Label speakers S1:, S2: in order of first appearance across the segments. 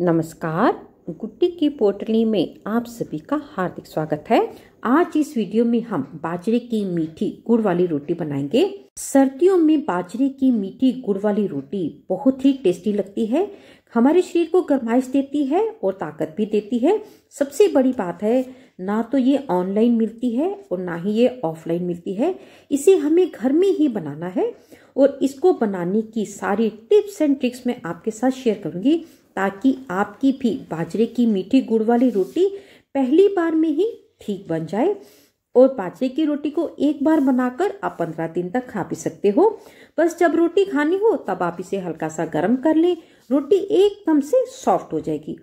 S1: नमस्कार गुट्टी की पोटली में आप सभी का हार्दिक स्वागत है आज इस वीडियो में हम बाजरे की मीठी गुड़ वाली रोटी बनाएंगे सर्दियों में बाजरे की मीठी गुड़ वाली रोटी बहुत ही टेस्टी लगती है हमारे शरीर को गर्माइश देती है और ताकत भी देती है सबसे बड़ी बात है ना तो ये ऑनलाइन मिलती है और ना ही ये ऑफलाइन मिलती है इसे हमें घर में ही बनाना है और इसको बनाने की सारी टिप्स एंड ट्रिक्स मैं आपके साथ शेयर करूंगी ताकि आपकी भी बाजरे की मीठी गुड़ वाली रोटी पहली बार में ही ठीक बन जाए और बाजरे की रोटी को एक बार बनाकर आप पंद्रह दिन तक खा भी सकते हो बस जब रोटी खानी हो तब आप इसे हल्का सा गर्म कर लें रोटी एकदम से सॉफ्ट हो जाएगी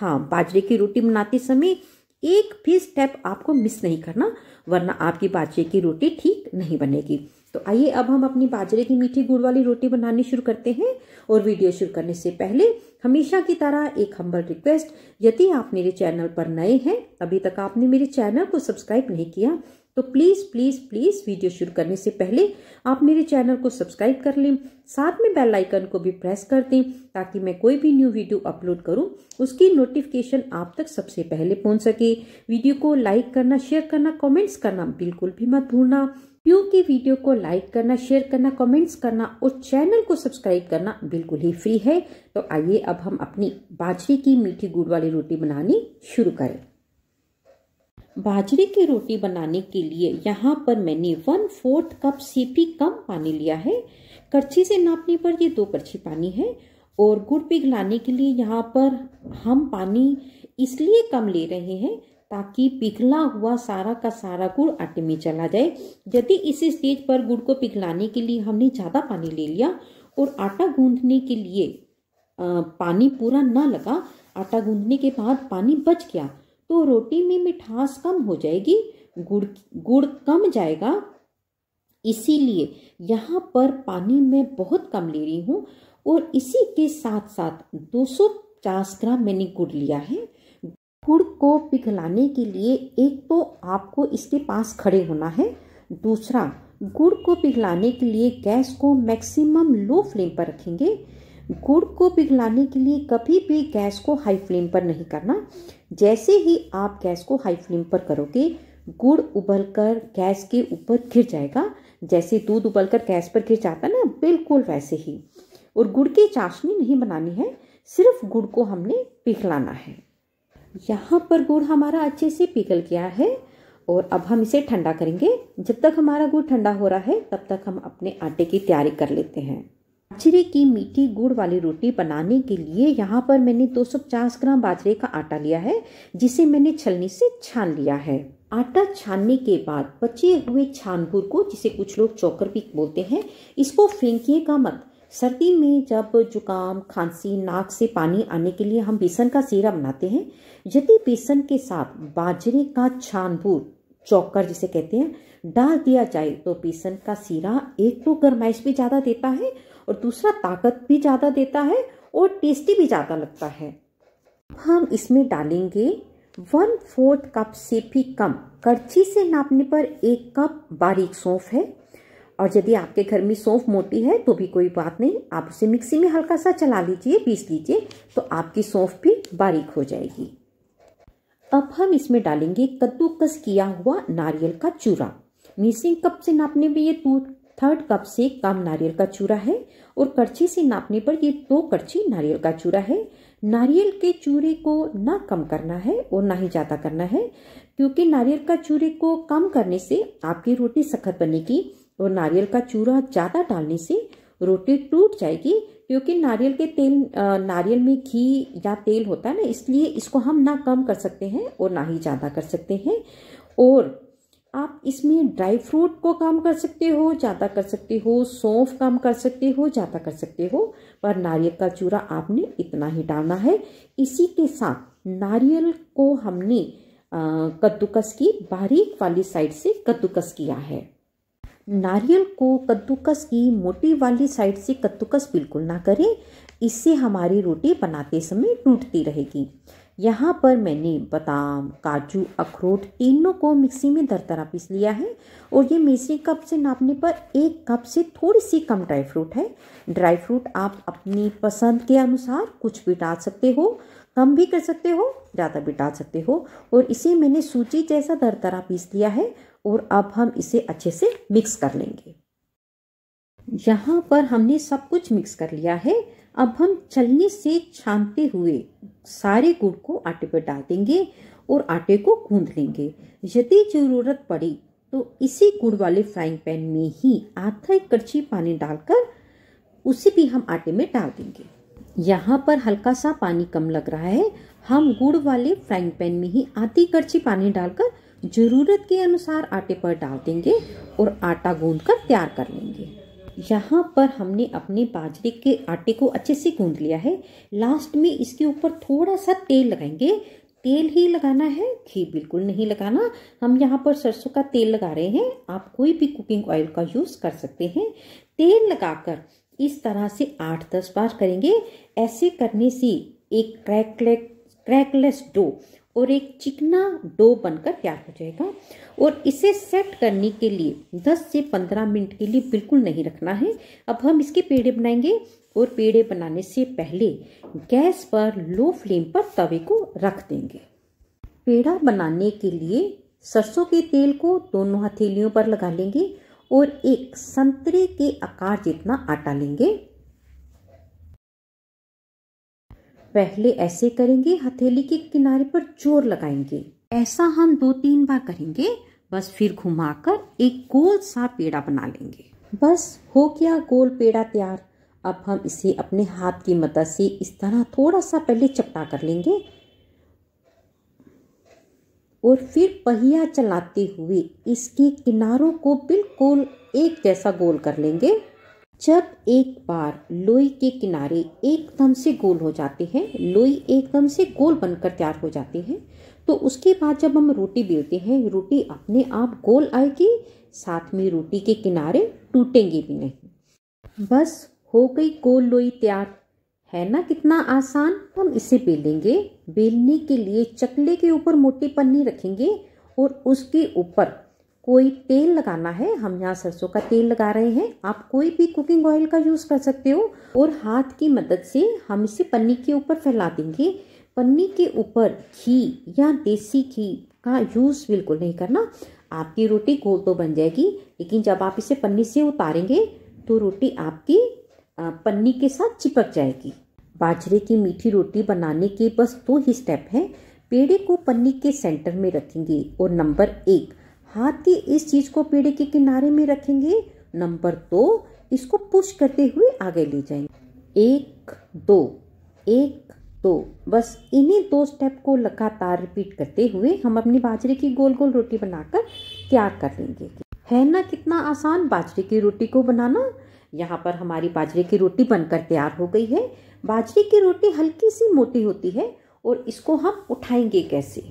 S1: हाँ बाजरे की रोटी बनाते समय एक भी स्टेप आपको मिस नहीं करना वरना आपकी बाजरे की रोटी ठीक नहीं बनेगी तो आइए अब हम अपनी बाजरे की मीठी गुड़ वाली रोटी बनानी शुरू करते हैं और वीडियो शुरू करने से पहले हमेशा की तरह एक हम्बल रिक्वेस्ट यदि आप मेरे चैनल पर नए हैं अभी तक आपने मेरे चैनल को सब्सक्राइब नहीं किया तो प्लीज़ प्लीज़ प्लीज़ वीडियो शुरू करने से पहले आप मेरे चैनल को सब्सक्राइब कर लें साथ में बेल आइकन को भी प्रेस कर दें ताकि मैं कोई भी न्यू वीडियो अपलोड करूं उसकी नोटिफिकेशन आप तक सबसे पहले पहुंच सके वीडियो को लाइक करना शेयर करना कमेंट्स करना बिल्कुल भी मत भूलना प्यू की वीडियो को लाइक करना शेयर करना कमेंट्स करना और चैनल को सब्सक्राइब करना बिल्कुल ही फ्री है तो आइए अब हम अपनी बाजरे की मीठी गुड़ वाली रोटी बनानी शुरू करें बाजरे की रोटी बनाने के लिए यहाँ पर मैंने वन फोर्थ कप से भी कम पानी लिया है करछी से नापने पर ये दो करछी पानी है और गुड़ पिघलाने के लिए यहाँ पर हम पानी इसलिए कम ले रहे हैं ताकि पिघला हुआ सारा का सारा गुड़ आटे में चला जाए यदि इस स्टेज पर गुड़ को पिघलाने के लिए हमने ज़्यादा पानी ले लिया और आटा गूंधने के लिए पानी पूरा ना लगा आटा गूंधने के बाद पानी बच गया तो रोटी में मिठास कम हो जाएगी गुड़ गुड़ कम जाएगा इसीलिए यहाँ पर पानी मैं बहुत कम ले रही हूँ और इसी के साथ साथ 250 ग्राम मैंने गुड़ लिया है गुड़ को पिघलाने के लिए एक तो आपको इसके पास खड़े होना है दूसरा गुड़ को पिघलाने के लिए गैस को मैक्सिमम लो फ्लेम पर रखेंगे गुड़ को पिघलाने के लिए कभी भी गैस को हाई फ्लेम पर नहीं करना जैसे ही आप गैस को हाई फ्लेम पर करोगे गुड़ उबल कर गैस के ऊपर गिर जाएगा जैसे दूध उबल कर गैस पर गिर जाता ना बिल्कुल वैसे ही और गुड़ की चाशनी नहीं बनानी है सिर्फ गुड़ को हमने पिघलाना है यहाँ पर गुड़ हमारा अच्छे से पिघल गया है और अब हम इसे ठंडा करेंगे जब तक हमारा गुड़ ठंडा हो रहा है तब तक हम अपने आटे की तैयारी कर लेते हैं बाजरे की मीठी गुड़ वाली रोटी बनाने के लिए यहाँ पर मैंने 250 ग्राम बाजरे का आटा लिया है जिसे मैंने छलनी से छान लिया है आटा छानने के बाद बचे हुए छानपुर को जिसे कुछ लोग चौकर भी बोलते हैं इसको फेंकिएगा मत सर्दी में जब जुकाम खांसी नाक से पानी आने के लिए हम बेसन का सीरा बनाते हैं यदि बेसन के साथ बाजरे का छानबूर चौकर जिसे कहते हैं डाल दिया जाए तो बेसन का सीरा एक तो गर्माइश भी ज़्यादा देता है और दूसरा ताकत भी ज़्यादा देता है और टेस्टी भी ज़्यादा लगता है हम इसमें डालेंगे वन फोर्थ कप से भी कम करछी से नापने पर एक कप बारीक सौंफ है और यदि आपके घर में सौंफ मोटी है तो भी कोई बात नहीं आप उसे मिक्सी में हल्का सा चला लीजिए पीस लीजिए तो आपकी सौंफ भी बारीक हो जाएगी अब हम इसमें डालेंगे कद्दूकस किया हुआ नारियल का चूरा मीसिंग कप से नापने में ये टू थर्ड कप से कम नारियल का चूरा है और करछी से नापने पर ये दो करछी नारियल का चूरा है नारियल के चूरे को ना कम करना है और ना ही ज़्यादा करना है क्योंकि नारियल का चूरे को कम करने से आपकी रोटी सख्त बनेगी और तो नारियल का चूरा ज़्यादा डालने से रोटी टूट जाएगी क्योंकि नारियल के तेल नारियल में घी या तेल होता है ना इसलिए इसको हम ना कम कर सकते हैं और ना ही ज़्यादा कर सकते हैं और आप इसमें ड्राई फ्रूट को कम कर सकते हो ज़्यादा कर सकते हो सौंफ कम कर सकते हो ज़्यादा कर सकते हो पर नारियल का चूरा आपने इतना ही डालना है इसी के साथ नारियल को हमने कद्दूकस की बारीक वाली साइड से कद्दूकस किया है नारियल को कद्दूकस की मोटी वाली साइड से कद्दूकस बिल्कुल ना करें इससे हमारी रोटी बनाते समय टूटती रहेगी यहाँ पर मैंने बादाम काजू अखरोट तीनों को मिक्सी में दरदरा पीस लिया है और ये मिश्री कप से नापने पर एक कप से थोड़ी सी कम ड्राई फ्रूट है ड्राई फ्रूट आप अपनी पसंद के अनुसार कुछ भी डाल सकते हो कम भी कर सकते हो ज़्यादा भी डाल सकते हो और इसे मैंने सूजी जैसा दर तरह पीस लिया है और अब हम इसे अच्छे से मिक्स कर लेंगे यहाँ पर हमने सब कुछ मिक्स कर लिया है अब हम चलने से छानते हुए सारे गुड़ को आटे पर डाल देंगे और आटे को गूंद लेंगे यदि ज़रूरत पड़ी तो इसी गुड़ वाले फ्राइंग पैन में ही आधा एक कड़छी पानी डालकर उसे भी हम आटे में डाल देंगे यहाँ पर हल्का सा पानी कम लग रहा है हम गुड़ वाले फ्राइंग पैन में ही आधी कड़छी पानी डालकर ज़रूरत के अनुसार आटे पर डाल देंगे और आटा गूंद कर तैयार कर लेंगे यहाँ पर हमने अपने बाजरे के आटे को अच्छे से गूंद लिया है लास्ट में इसके ऊपर थोड़ा सा तेल लगाएंगे तेल ही लगाना है घी बिल्कुल नहीं लगाना हम यहाँ पर सरसों का तेल लगा रहे हैं आप कोई भी कुकिंग ऑयल का यूज़ कर सकते हैं तेल लगाकर इस तरह से आठ दस बार करेंगे ऐसे करने से एक क्रैकलेट क्रैकलेस डो और एक चिकना डो बनकर तैयार हो जाएगा और इसे सेट करने के लिए 10 से 15 मिनट के लिए बिल्कुल नहीं रखना है अब हम इसके पेड़े बनाएंगे और पेड़े बनाने से पहले गैस पर लो फ्लेम पर तवे को रख देंगे पेड़ा बनाने के लिए सरसों के तेल को दोनों हथेलियों पर लगा लेंगे और एक संतरे के आकार जितना आटा लेंगे पहले ऐसे करेंगे हथेली के किनारे पर जोर लगाएंगे ऐसा हम दो तीन बार करेंगे बस फिर घुमाकर एक गोल सा पेड़ा बना लेंगे बस हो गया गोल पेड़ा तैयार अब हम इसे अपने हाथ की मदद से इस तरह थोड़ा सा पहले चपटा कर लेंगे और फिर पहिया चलाते हुए इसके किनारों को बिल्कुल एक जैसा गोल कर लेंगे जब एक बार लोई के किनारे एकदम से गोल हो जाते हैं लोई एकदम से गोल बनकर तैयार हो जाते हैं तो उसके बाद जब हम रोटी बेलते हैं रोटी अपने आप गोल आएगी साथ में रोटी के किनारे टूटेंगे भी नहीं बस हो गई गोल लोई तैयार है ना कितना आसान हम इसे बेलेंगे बेलने के लिए चकले के ऊपर मोटी पन्नी रखेंगे और उसके ऊपर कोई तेल लगाना है हम यहाँ सरसों का तेल लगा रहे हैं आप कोई भी कुकिंग ऑयल का यूज़ कर सकते हो और हाथ की मदद से हम इसे पन्नी के ऊपर फैला देंगे पन्नी के ऊपर घी या देसी घी का यूज़ बिल्कुल नहीं करना आपकी रोटी गोल तो बन जाएगी लेकिन जब आप इसे पन्नी से उतारेंगे तो रोटी आपकी पन्नी के साथ चिपक जाएगी बाजरे की मीठी रोटी बनाने के बस दो ही स्टेप हैं पेड़े को पन्नी के सेंटर में रखेंगे और नंबर एक हाथ के इस चीज को पेड़े के किनारे में रखेंगे नंबर दो इसको पुश करते हुए आगे ले जाएंगे एक दो एक दो बस इन्हीं दो स्टेप को लगातार रिपीट करते हुए हम अपनी बाजरे की गोल गोल रोटी बनाकर तैयार कर लेंगे है ना कितना आसान बाजरे की रोटी को बनाना यहाँ पर हमारी बाजरे की रोटी बनकर तैयार हो गई है बाजरे की रोटी हल्की सी मोटी होती है और इसको हम उठाएंगे कैसे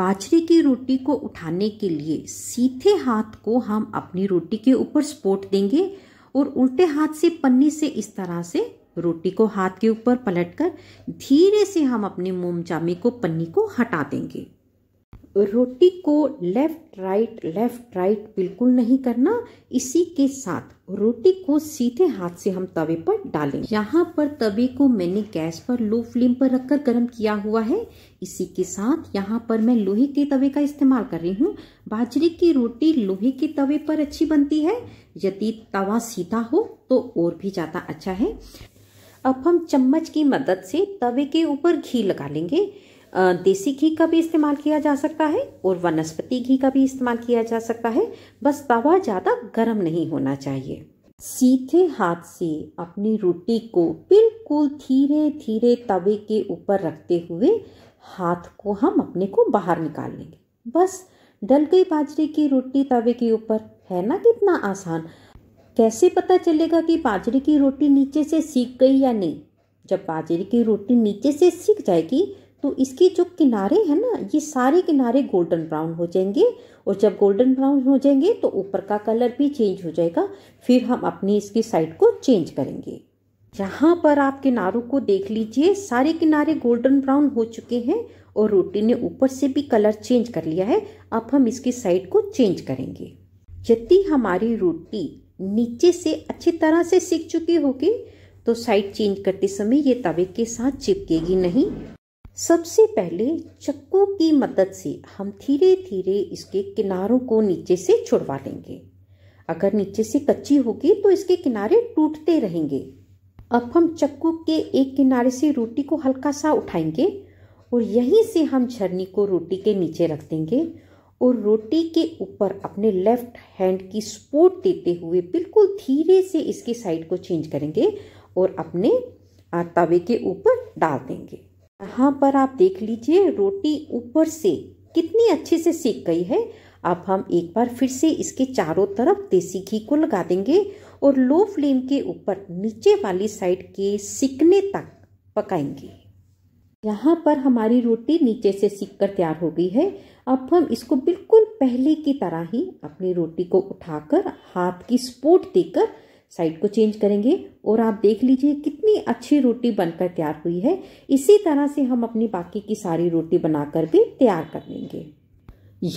S1: बाजरे की रोटी को उठाने के लिए सीधे हाथ को हम अपनी रोटी के ऊपर सपोर्ट देंगे और उल्टे हाथ से पन्नी से इस तरह से रोटी को हाथ के ऊपर पलटकर धीरे से हम अपने मोमजामे को पन्नी को हटा देंगे रोटी को लेफ्ट राइट लेफ्ट राइट बिल्कुल नहीं करना इसी के साथ रोटी को सीधे हाथ से हम तवे पर डालें यहाँ पर तवे को मैंने गैस पर लो फ्लेम पर रखकर गर्म किया हुआ है इसी के साथ यहाँ पर मैं लोहे के तवे का इस्तेमाल कर रही हूँ बाजरे की रोटी लोहे के तवे पर अच्छी बनती है यदि तवा सीधा हो तो और भी ज़्यादा अच्छा है अब हम चम्मच की मदद से तवे के ऊपर घी लगा लेंगे देसी घी का भी इस्तेमाल किया जा सकता है और वनस्पति घी का भी इस्तेमाल किया जा सकता है बस तवा ज़्यादा गर्म नहीं होना चाहिए सीधे हाथ से अपनी रोटी को बिल्कुल धीरे धीरे तवे के ऊपर रखते हुए हाथ को हम अपने को बाहर निकाल लेंगे बस डल गई बाजरे की रोटी तवे के ऊपर है ना कितना आसान कैसे पता चलेगा कि बाजरे की रोटी नीचे से सीख गई या नहीं जब बाजरे की रोटी नीचे से सीख जाएगी तो इसके जो किनारे हैं ना ये सारे किनारे गोल्डन ब्राउन हो जाएंगे और जब गोल्डन ब्राउन हो जाएंगे तो ऊपर का कलर भी चेंज हो जाएगा फिर हम अपनी इसकी साइड को चेंज करेंगे यहाँ पर आप किनारों को देख लीजिए सारे किनारे गोल्डन ब्राउन हो चुके हैं और रोटी ने ऊपर से भी कलर चेंज कर लिया है अब हम इसकी साइड को चेंज करेंगे यदि हमारी रोटी नीचे से अच्छी तरह से सीख चुकी होगी तो साइड चेंज करते समय ये तवे के साथ चिपकेगी नहीं सबसे पहले चक्कू की मदद से हम धीरे धीरे इसके किनारों को नीचे से छुड़वा लेंगे अगर नीचे से कच्ची होगी तो इसके किनारे टूटते रहेंगे अब हम चक्कू के एक किनारे से रोटी को हल्का सा उठाएंगे और यहीं से हम झरनी को रोटी के नीचे रख देंगे और रोटी के ऊपर अपने लेफ्ट हैंड की सपोर्ट देते हुए बिल्कुल धीरे से इसकी साइड को चेंज करेंगे और अपने तवे के ऊपर डाल देंगे यहाँ पर आप देख लीजिए रोटी ऊपर से कितनी अच्छे से सीख गई है अब हम एक बार फिर से इसके चारों तरफ देसी घी को लगा देंगे और लो फ्लेम के ऊपर नीचे वाली साइड के सिकने तक पकाएंगे यहाँ पर हमारी रोटी नीचे से सीख कर तैयार हो गई है अब हम इसको बिल्कुल पहले की तरह ही अपनी रोटी को उठाकर हाथ की स्पोर्ट देकर साइड को चेंज करेंगे और आप देख लीजिए कितनी अच्छी रोटी बनकर तैयार हुई है इसी तरह से हम अपनी बाकी की सारी रोटी बनाकर भी तैयार कर लेंगे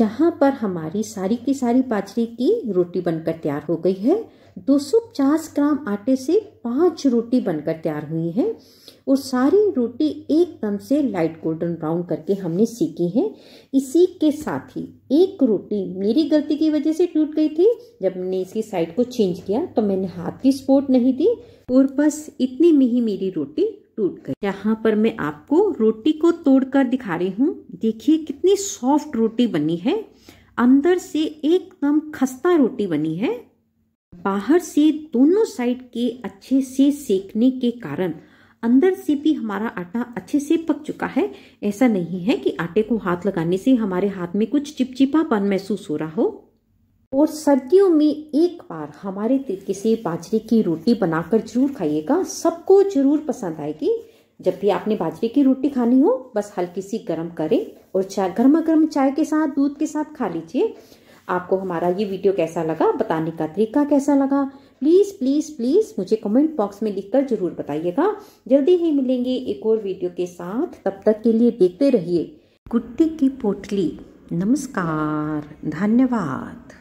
S1: यहाँ पर हमारी सारी की सारी बाजरे की रोटी बनकर तैयार हो गई है 250 ग्राम आटे से पांच रोटी बनकर तैयार हुई है और सारी रोटी एकदम से लाइट गोल्डन ब्राउन करके हमने सीखी है इसी के साथ ही एक रोटी मेरी गलती की वजह से टूट गई थी जब मैंने इसकी साइड को चेंज किया तो मैंने हाथ की स्पोर्ट नहीं दी और बस इतने में ही मेरी रोटी टूट गई यहाँ पर मैं आपको रोटी को तोड़कर दिखा रही हूँ देखिए कितनी सॉफ्ट रोटी बनी है अंदर से एकदम खस्ता रोटी बनी है बाहर से दोनों साइड के अच्छे से सेकने के कारण अंदर से भी हमारा आटा अच्छे से पक चुका है ऐसा नहीं है कि आटे को हाथ लगाने से हमारे हाथ में कुछ चिपचिपापन महसूस हो रहा हो और सर्दियों में एक बार हमारे तरीके से बाजरे की रोटी बनाकर जरूर खाइएगा सबको जरूर पसंद आएगी जब भी आपने बाजरे की रोटी खानी हो बस हल्की सी गर्म करें और चाय गर्मा गर्म चाय के साथ दूध के साथ खा लीजिए आपको हमारा ये वीडियो कैसा लगा बताने का तरीका कैसा लगा प्लीज़ प्लीज़ प्लीज़ मुझे कमेंट बॉक्स में लिखकर ज़रूर बताइएगा जल्दी ही मिलेंगे एक और वीडियो के साथ तब तक के लिए देखते रहिए कुट्टी की पोटली नमस्कार धन्यवाद